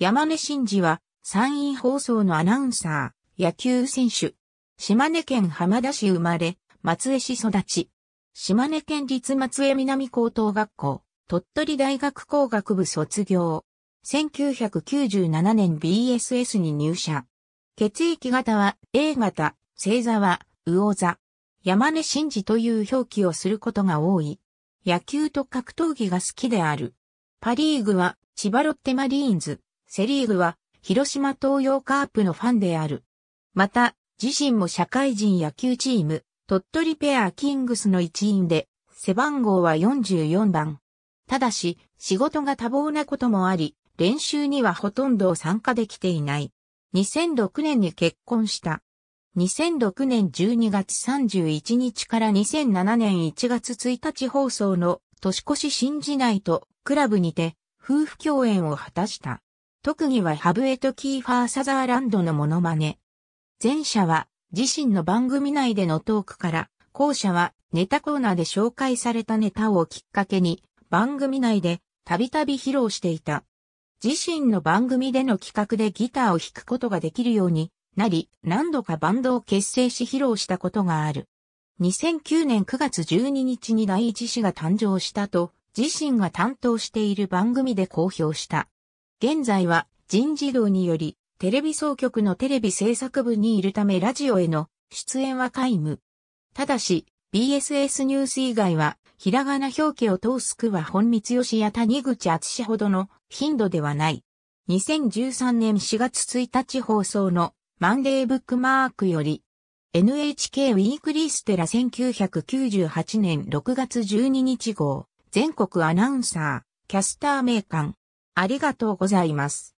山根真治は、山陰放送のアナウンサー、野球選手。島根県浜田市生まれ、松江市育ち。島根県立松江南高等学校、鳥取大学工学部卒業。1997年 BSS に入社。血液型は A 型、星座は魚座。山根真治という表記をすることが多い。野球と格闘技が好きである。パリーグは千葉ロッテマリーンズ。セリーグは広島東洋カープのファンである。また、自身も社会人野球チーム、鳥取ペアキングスの一員で、背番号は44番。ただし、仕事が多忙なこともあり、練習にはほとんど参加できていない。2006年に結婚した。2006年12月31日から2007年1月1日放送の年越し新時代とクラブにて夫婦共演を果たした。特技はハブエト・キーファー・サザーランドのモノマネ。前者は自身の番組内でのトークから、後者はネタコーナーで紹介されたネタをきっかけに番組内でたびたび披露していた。自身の番組での企画でギターを弾くことができるようになり、何度かバンドを結成し披露したことがある。2009年9月12日に第一子が誕生したと、自身が担当している番組で公表した。現在は人事道により、テレビ総局のテレビ制作部にいるためラジオへの出演は皆無。ただし、BSS ニュース以外は、ひらがな表記を通す区は本光義や谷口厚ほどの頻度ではない。2013年4月1日放送のマンデーブックマークより、NHK ウィークリーステラ1998年6月12日号、全国アナウンサー、キャスター名鑑、ありがとうございます。